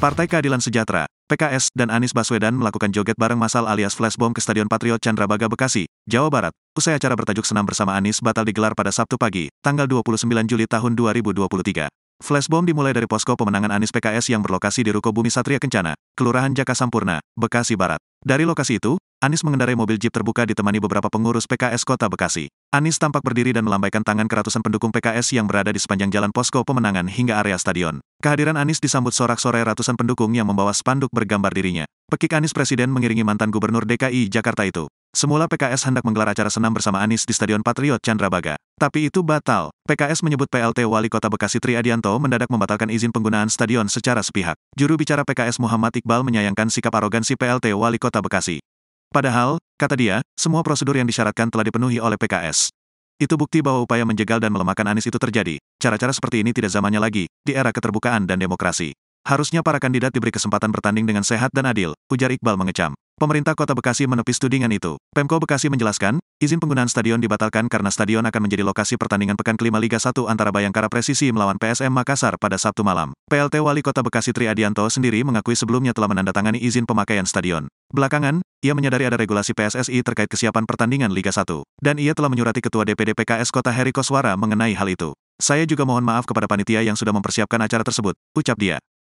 Partai Keadilan Sejahtera, PKS, dan Anies Baswedan melakukan joget bareng masal alias flashbomb ke Stadion Patriot Candrabaga Bekasi, Jawa Barat. Usai acara bertajuk Senam Bersama Anies batal digelar pada Sabtu pagi, tanggal 29 Juli tahun 2023. Flashbomb dimulai dari posko pemenangan Anies PKS yang berlokasi di Ruko Bumi Satria Kencana, Kelurahan Jaka Sampurna, Bekasi Barat. Dari lokasi itu, Anis mengendarai mobil Jeep terbuka ditemani beberapa pengurus PKS Kota Bekasi. Anis tampak berdiri dan melambaikan tangan ke ratusan pendukung PKS yang berada di sepanjang jalan posko pemenangan hingga area stadion. Kehadiran Anis disambut sorak-sorai ratusan pendukung yang membawa spanduk bergambar dirinya. Pekik Anis Presiden mengiringi mantan Gubernur DKI Jakarta itu. Semula PKS hendak menggelar acara senam bersama Anis di Stadion Patriot Chandrabaga. Tapi itu batal. PKS menyebut PLT Wali Kota Bekasi Tri Adianto mendadak membatalkan izin penggunaan stadion secara sepihak. Juru bicara PKS Muhammad Iqbal menyayangkan sikap arogansi PLT Wali Kota Bekasi. Padahal, kata dia, semua prosedur yang disyaratkan telah dipenuhi oleh PKS. Itu bukti bahwa upaya menjegal dan melemahkan Anies itu terjadi. Cara-cara seperti ini tidak zamannya lagi, di era keterbukaan dan demokrasi. Harusnya para kandidat diberi kesempatan bertanding dengan sehat dan adil, ujar Iqbal mengecam. Pemerintah Kota Bekasi menepis tudingan itu. Pemko Bekasi menjelaskan, izin penggunaan stadion dibatalkan karena stadion akan menjadi lokasi pertandingan pekan kelima Liga 1 antara Bayangkara Presisi melawan PSM Makassar pada Sabtu malam. PLT Wali Kota Bekasi Tri Adianto sendiri mengakui sebelumnya telah menandatangani izin pemakaian stadion. Belakangan, ia menyadari ada regulasi PSSI terkait kesiapan pertandingan Liga 1, dan ia telah menyurati Ketua DPD PKS Kota Heri Koswara mengenai hal itu. Saya juga mohon maaf kepada panitia yang sudah mempersiapkan acara tersebut, ucap dia.